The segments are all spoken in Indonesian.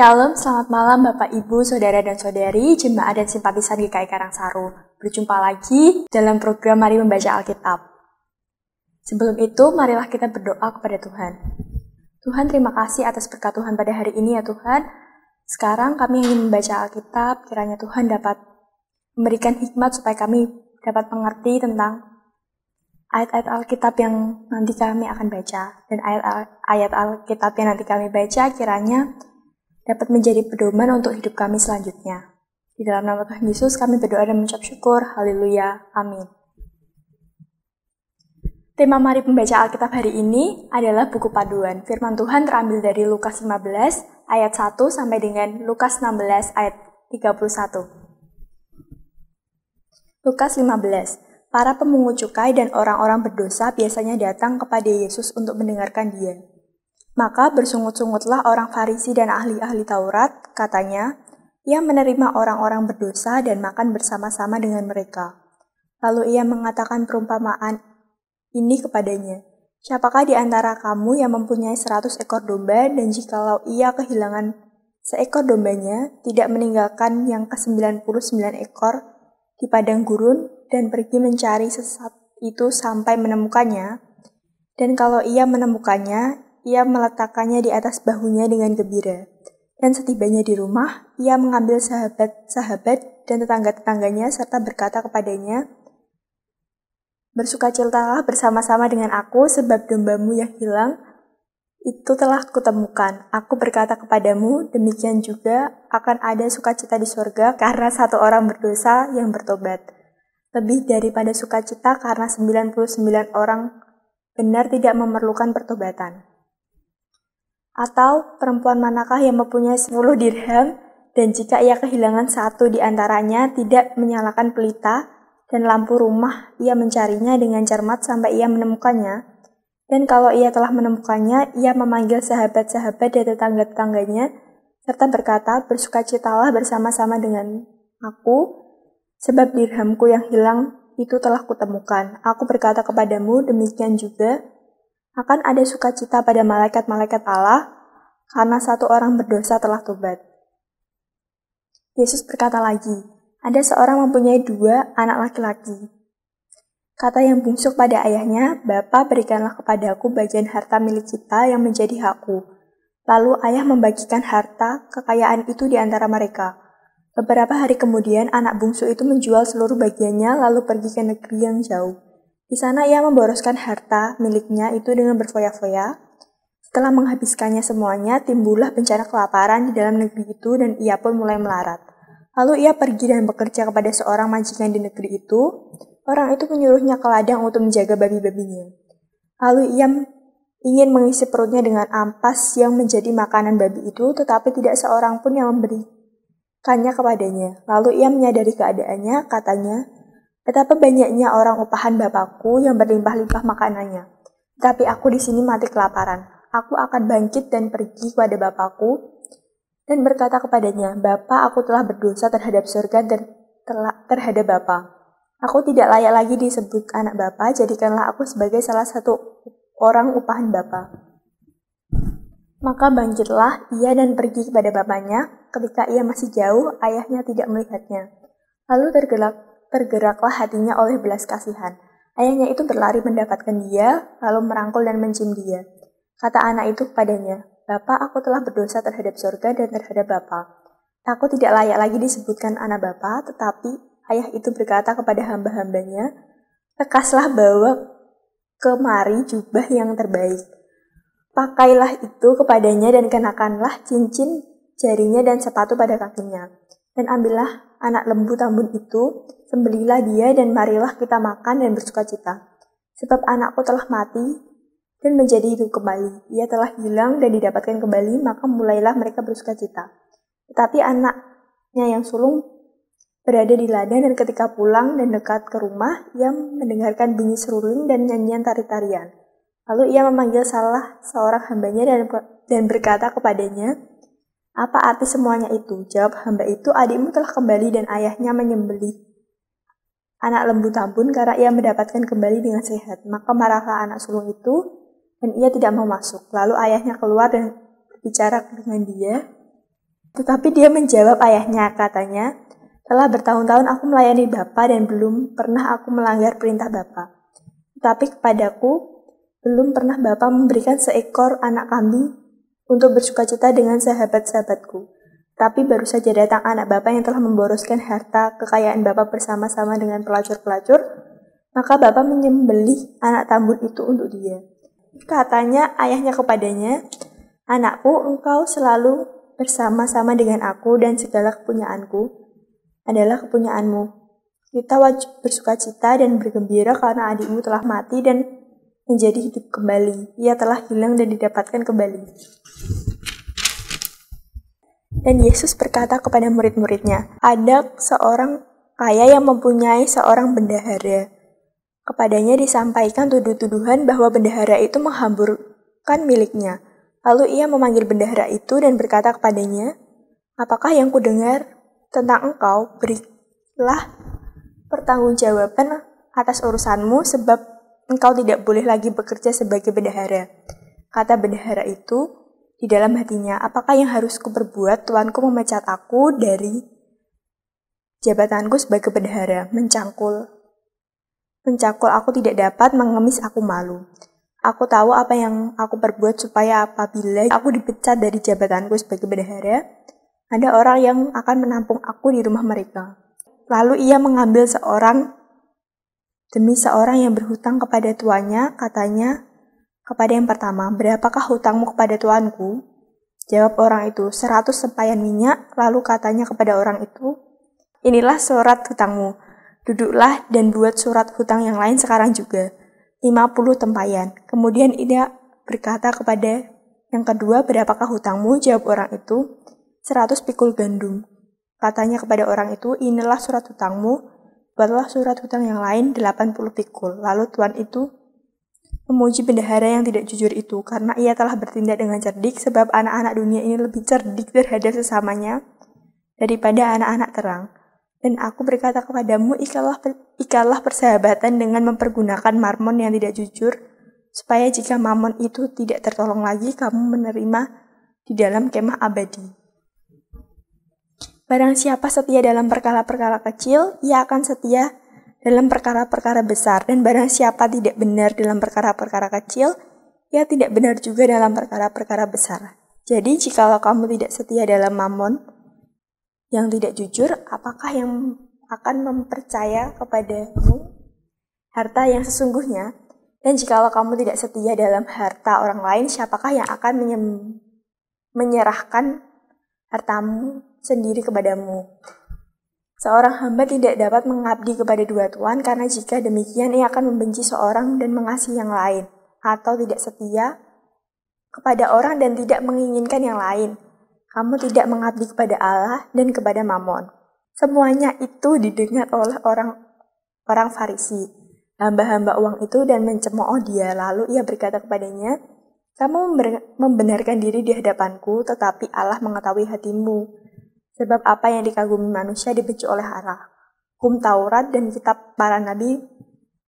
Shalom, selamat malam Bapak Ibu, Saudara dan Saudari, Jemaat dan Simpatisan GKI Karangsaru. Berjumpa lagi dalam program Mari Membaca Alkitab. Sebelum itu, marilah kita berdoa kepada Tuhan. Tuhan, terima kasih atas berkat Tuhan pada hari ini ya Tuhan. Sekarang kami ingin membaca Alkitab, kiranya Tuhan dapat memberikan hikmat supaya kami dapat mengerti tentang ayat-ayat Alkitab yang nanti kami akan baca dan ayat-ayat Alkitab yang nanti kami baca kiranya dapat menjadi pedoman untuk hidup kami selanjutnya. Di dalam nama Tuhan Yesus kami berdoa dan mengucap syukur. Haleluya. Amin. Tema mari pembaca Alkitab hari ini adalah buku paduan. Firman Tuhan terambil dari Lukas 15 ayat 1 sampai dengan Lukas 16 ayat 31. Lukas 15. Para pemungut cukai dan orang-orang berdosa biasanya datang kepada Yesus untuk mendengarkan dia. Maka bersungut-sungutlah orang Farisi dan ahli-ahli Taurat, katanya, ia menerima orang-orang berdosa dan makan bersama-sama dengan mereka. Lalu ia mengatakan perumpamaan ini kepadanya, Siapakah di antara kamu yang mempunyai seratus ekor domba dan jikalau ia kehilangan seekor dombanya, tidak meninggalkan yang ke-99 ekor di padang gurun dan pergi mencari sesat itu sampai menemukannya? Dan kalau ia menemukannya, ia meletakkannya di atas bahunya dengan gembira. Dan setibanya di rumah, ia mengambil sahabat-sahabat dan tetangga-tetangganya serta berkata kepadanya, Bersukacitalah bersama-sama dengan aku sebab dombamu yang hilang itu telah kutemukan. Aku berkata kepadamu, demikian juga akan ada sukacita di surga karena satu orang berdosa yang bertobat. Lebih daripada sukacita karena 99 orang benar tidak memerlukan pertobatan. Atau perempuan manakah yang mempunyai 10 dirham dan jika ia kehilangan satu di antaranya tidak menyalakan pelita dan lampu rumah, ia mencarinya dengan cermat sampai ia menemukannya. Dan kalau ia telah menemukannya, ia memanggil sahabat-sahabat dan tetangga-tetangganya, serta berkata, bersukacitalah bersama-sama dengan aku, sebab dirhamku yang hilang itu telah kutemukan. Aku berkata kepadamu, demikian juga, akan ada sukacita pada malaikat-malaikat Allah karena satu orang berdosa telah tobat. Yesus berkata lagi, ada seorang mempunyai dua anak laki-laki. Kata yang bungsu pada ayahnya, Bapa berikanlah kepadaku bagian harta milik kita yang menjadi hakku. Lalu ayah membagikan harta kekayaan itu di antara mereka. Beberapa hari kemudian anak bungsu itu menjual seluruh bagiannya lalu pergi ke negeri yang jauh. Di sana ia memboroskan harta miliknya itu dengan berfoya-foya. Setelah menghabiskannya semuanya, timbullah bencana kelaparan di dalam negeri itu dan ia pun mulai melarat. Lalu ia pergi dan bekerja kepada seorang majikan di negeri itu. Orang itu menyuruhnya ke ladang untuk menjaga babi-babinya. Lalu ia ingin mengisi perutnya dengan ampas yang menjadi makanan babi itu, tetapi tidak seorang pun yang memberikannya kepadanya. Lalu ia menyadari keadaannya, katanya, Betapa banyaknya orang upahan bapakku yang berlimpah-limpah makanannya. Tapi aku di sini mati kelaparan. Aku akan bangkit dan pergi kepada bapakku dan berkata kepadanya, Bapa, aku telah berdosa terhadap surga dan terhadap Bapa. Aku tidak layak lagi disebut anak Bapa, jadikanlah aku sebagai salah satu orang upahan Bapa. Maka bangkitlah ia dan pergi kepada bapaknya. Ketika ia masih jauh, ayahnya tidak melihatnya. Lalu tergelak bergeraklah hatinya oleh belas kasihan. Ayahnya itu berlari mendapatkan dia, lalu merangkul dan mencium dia. Kata anak itu kepadanya, Bapak, aku telah berdosa terhadap surga dan terhadap Bapak. Aku tidak layak lagi disebutkan anak Bapak, tetapi ayah itu berkata kepada hamba-hambanya, Lekaslah bawa kemari jubah yang terbaik. Pakailah itu kepadanya dan kenakanlah cincin jarinya dan sepatu pada kakinya. Dan ambillah anak lembu Tambun itu, sembelilah dia dan marilah kita makan dan bersuka cita. Sebab anakku telah mati dan menjadi hidup kembali. Ia telah hilang dan didapatkan kembali, maka mulailah mereka bersuka cita. Tetapi anaknya yang sulung berada di ladang dan ketika pulang dan dekat ke rumah, ia mendengarkan bunyi seruling dan nyanyian tari-tarian. Lalu ia memanggil salah seorang hambanya dan, dan berkata kepadanya, apa arti semuanya itu? Jawab hamba itu, adikmu telah kembali dan ayahnya menyembeli anak lembu tabun karena ia mendapatkan kembali dengan sehat. Maka marahlah anak sulung itu dan ia tidak mau masuk. Lalu ayahnya keluar dan berbicara dengan dia. Tetapi dia menjawab ayahnya, katanya, telah bertahun-tahun aku melayani Bapak dan belum pernah aku melanggar perintah Bapak. Tetapi kepadaku, belum pernah Bapak memberikan seekor anak kambing untuk bersuka cita dengan sahabat-sahabatku. Tapi baru saja datang anak bapak yang telah memboroskan harta kekayaan bapak bersama-sama dengan pelacur-pelacur, maka bapak menyembelih anak tambun itu untuk dia. Katanya ayahnya kepadanya, Anakku, engkau selalu bersama-sama dengan aku dan segala kepunyaanku adalah kepunyaanmu. Kita wajib bersuka cita dan bergembira karena adikmu telah mati dan menjadi hidup kembali. Ia telah hilang dan didapatkan kembali. Dan Yesus berkata kepada murid-muridnya, ada seorang kaya yang mempunyai seorang bendahara. Kepadanya disampaikan tuduh-tuduhan bahwa bendahara itu menghamburkan miliknya. Lalu ia memanggil bendahara itu dan berkata kepadanya, Apakah yang kudengar tentang engkau, berilah pertanggungjawaban atas urusanmu sebab engkau tidak boleh lagi bekerja sebagai bendahara. Kata bendahara itu, di dalam hatinya, apakah yang harus kuperbuat tuanku memecat aku dari jabatanku sebagai bendahara, mencangkul. Mencangkul aku tidak dapat, mengemis aku malu. Aku tahu apa yang aku perbuat supaya apabila aku dipecat dari jabatanku sebagai bendahara, ada orang yang akan menampung aku di rumah mereka. Lalu ia mengambil seorang Demi seorang yang berhutang kepada tuannya, katanya, kepada yang pertama, berapakah hutangmu kepada tuanku? Jawab orang itu, seratus sempayan minyak, lalu katanya kepada orang itu, inilah surat hutangmu, duduklah dan buat surat hutang yang lain sekarang juga, lima puluh tempayan. Kemudian ia berkata kepada yang kedua, berapakah hutangmu? Jawab orang itu, seratus pikul gandum. Katanya kepada orang itu, inilah surat hutangmu, Buatlah surat hutang yang lain 80 pikul. Lalu tuan itu memuji bendahara yang tidak jujur itu karena ia telah bertindak dengan cerdik sebab anak-anak dunia ini lebih cerdik terhadap sesamanya daripada anak-anak terang. Dan aku berkata kepadamu, ikalah, ikalah persahabatan dengan mempergunakan marmon yang tidak jujur, supaya jika marmon itu tidak tertolong lagi, kamu menerima di dalam kemah abadi. Barang siapa setia dalam perkara-perkara kecil, ia akan setia dalam perkara-perkara besar. Dan barang siapa tidak benar dalam perkara-perkara kecil, ia tidak benar juga dalam perkara-perkara besar. Jadi, jikalau kamu tidak setia dalam mamon yang tidak jujur, apakah yang akan mempercaya kepadamu harta yang sesungguhnya? Dan jikalau kamu tidak setia dalam harta orang lain, siapakah yang akan menyerahkan hartamu sendiri kepadamu. Seorang hamba tidak dapat mengabdi kepada dua tuan karena jika demikian ia akan membenci seorang dan mengasihi yang lain, atau tidak setia kepada orang dan tidak menginginkan yang lain. Kamu tidak mengabdi kepada Allah dan kepada Mammon. Semuanya itu didengar oleh orang orang Farisi, hamba-hamba uang itu dan mencemooh dia. Lalu ia berkata kepadanya, "Kamu membenarkan diri di hadapanku, tetapi Allah mengetahui hatimu." Sebab apa yang dikagumi manusia dibenci oleh Allah. Hukum Taurat dan kitab para nabi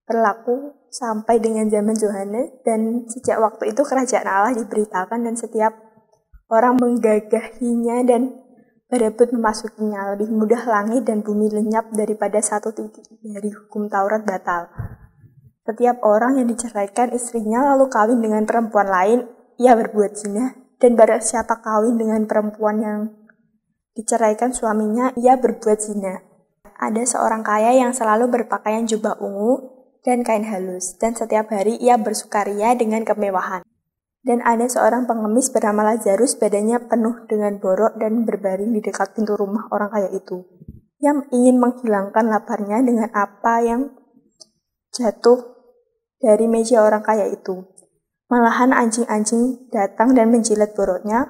berlaku sampai dengan zaman Yohanes dan sejak waktu itu kerajaan Allah diberitakan dan setiap orang menggagahinya dan berebut memasukinya lebih mudah langit dan bumi lenyap daripada satu titik dari hukum Taurat batal. Setiap orang yang diceraikan istrinya lalu kawin dengan perempuan lain, ia berbuat zina, dan barang siapa kawin dengan perempuan yang Diceraikan suaminya, ia berbuat zina. Ada seorang kaya yang selalu berpakaian jubah ungu dan kain halus, dan setiap hari ia bersukaria dengan kemewahan. Dan ada seorang pengemis bernama Lazarus badannya penuh dengan borok dan berbaring di dekat pintu rumah orang kaya itu. Yang ingin menghilangkan laparnya dengan apa yang jatuh dari meja orang kaya itu. Malahan anjing-anjing datang dan menjilat boroknya,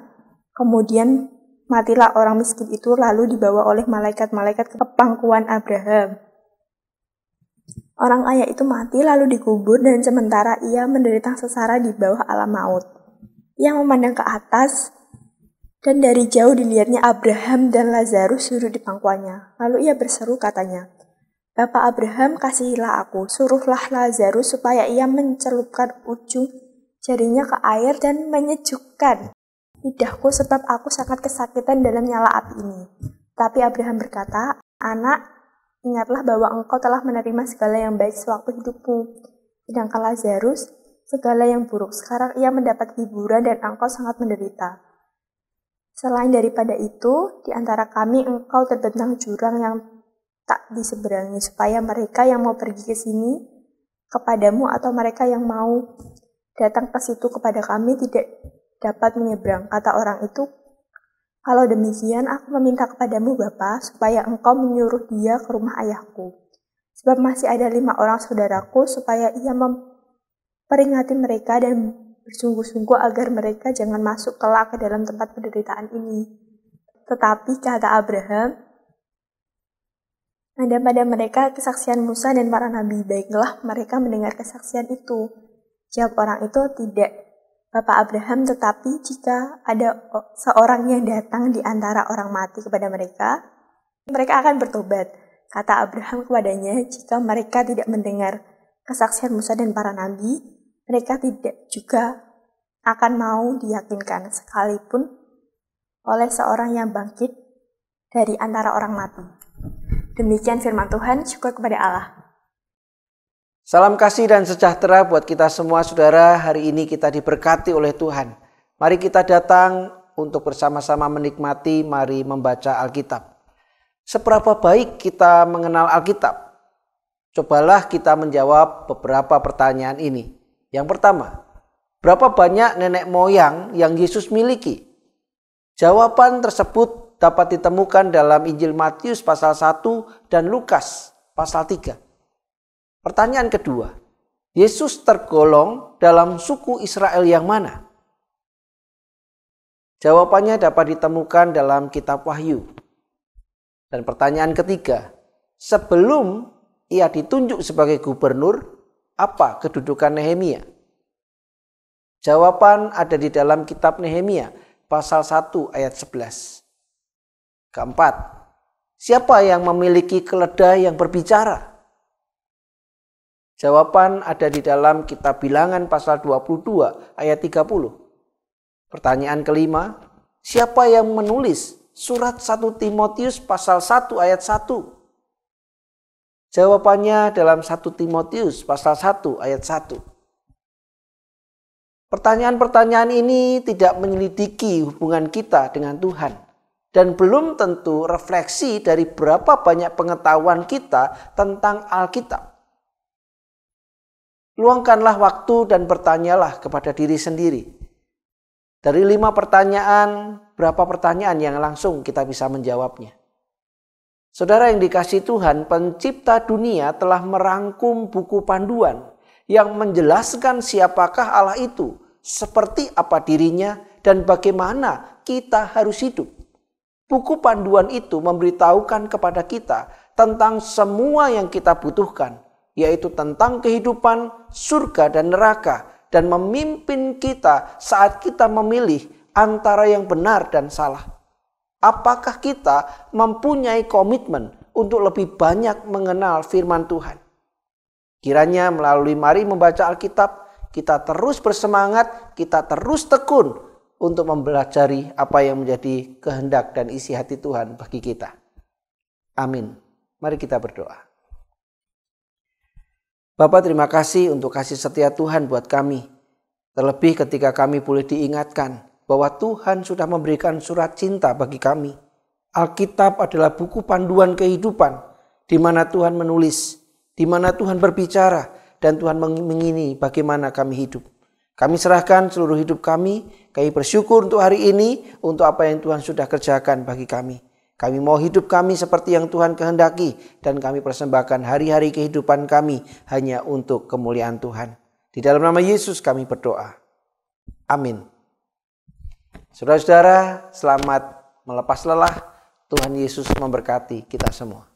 kemudian Matilah orang miskin itu lalu dibawa oleh malaikat-malaikat ke pangkuan Abraham. Orang ayah itu mati lalu dikubur dan sementara ia menderita sesara di bawah alam maut. Ia memandang ke atas dan dari jauh dilihatnya Abraham dan Lazarus duduk di pangkuannya. Lalu ia berseru katanya, Bapak Abraham, kasihilah aku, suruhlah Lazarus supaya ia mencelupkan ujung jarinya ke air dan menyejukkan lidahku sebab aku sangat kesakitan dalam nyala api ini. Tapi Abraham berkata, Anak, ingatlah bahwa engkau telah menerima segala yang baik sewaktu hidupmu. Sedangkan Lazarus, segala yang buruk. Sekarang ia mendapat hiburan dan engkau sangat menderita. Selain daripada itu, di antara kami engkau terbentang jurang yang tak diseberangi, supaya mereka yang mau pergi ke sini kepadamu atau mereka yang mau datang ke situ kepada kami tidak dapat menyeberang, kata orang itu. Kalau demikian, aku meminta kepadamu, Bapak, supaya engkau menyuruh dia ke rumah ayahku. Sebab masih ada lima orang saudaraku, supaya ia memperingati mereka dan bersungguh-sungguh agar mereka jangan masuk kelak ke dalam tempat penderitaan ini. Tetapi, kata Abraham, ada pada mereka kesaksian Musa dan para nabi, baiklah mereka mendengar kesaksian itu. Jawab orang itu, tidak, Bapak Abraham, tetapi jika ada seorang yang datang di antara orang mati kepada mereka, mereka akan bertobat. Kata Abraham kepadanya, jika mereka tidak mendengar kesaksian Musa dan para nabi, mereka tidak juga akan mau diyakinkan sekalipun oleh seorang yang bangkit dari antara orang mati. Demikian firman Tuhan, syukur kepada Allah. Salam kasih dan sejahtera buat kita semua saudara. Hari ini kita diberkati oleh Tuhan. Mari kita datang untuk bersama-sama menikmati, mari membaca Alkitab. Seberapa baik kita mengenal Alkitab? Cobalah kita menjawab beberapa pertanyaan ini. Yang pertama, berapa banyak nenek moyang yang Yesus miliki? Jawaban tersebut dapat ditemukan dalam Injil Matius pasal 1 dan Lukas pasal 3. Pertanyaan kedua, Yesus tergolong dalam suku Israel yang mana? Jawabannya dapat ditemukan dalam kitab Wahyu. Dan pertanyaan ketiga, sebelum ia ditunjuk sebagai gubernur, apa kedudukan Nehemia? Jawaban ada di dalam kitab Nehemia pasal 1 ayat 11. Keempat, siapa yang memiliki keledai yang berbicara? Jawaban ada di dalam kitab bilangan pasal 22 ayat 30. Pertanyaan kelima, siapa yang menulis surat 1 Timotius pasal 1 ayat 1? Jawabannya dalam 1 Timotius pasal 1 ayat 1. Pertanyaan-pertanyaan ini tidak menyelidiki hubungan kita dengan Tuhan dan belum tentu refleksi dari berapa banyak pengetahuan kita tentang Alkitab. Luangkanlah waktu dan bertanyalah kepada diri sendiri. Dari lima pertanyaan, berapa pertanyaan yang langsung kita bisa menjawabnya? Saudara yang dikasih Tuhan, pencipta dunia telah merangkum buku panduan yang menjelaskan siapakah Allah itu, seperti apa dirinya, dan bagaimana kita harus hidup. Buku panduan itu memberitahukan kepada kita tentang semua yang kita butuhkan yaitu tentang kehidupan surga dan neraka dan memimpin kita saat kita memilih antara yang benar dan salah. Apakah kita mempunyai komitmen untuk lebih banyak mengenal firman Tuhan? Kiranya melalui mari membaca Alkitab, kita terus bersemangat, kita terus tekun untuk mempelajari apa yang menjadi kehendak dan isi hati Tuhan bagi kita. Amin. Mari kita berdoa. Bapak terima kasih untuk kasih setia Tuhan buat kami. Terlebih ketika kami boleh diingatkan bahwa Tuhan sudah memberikan surat cinta bagi kami. Alkitab adalah buku panduan kehidupan di mana Tuhan menulis, di mana Tuhan berbicara dan Tuhan mengingini bagaimana kami hidup. Kami serahkan seluruh hidup kami, kami bersyukur untuk hari ini, untuk apa yang Tuhan sudah kerjakan bagi kami. Kami mau hidup kami seperti yang Tuhan kehendaki dan kami persembahkan hari-hari kehidupan kami hanya untuk kemuliaan Tuhan. Di dalam nama Yesus kami berdoa. Amin. Saudara-saudara, selamat melepas lelah. Tuhan Yesus memberkati kita semua.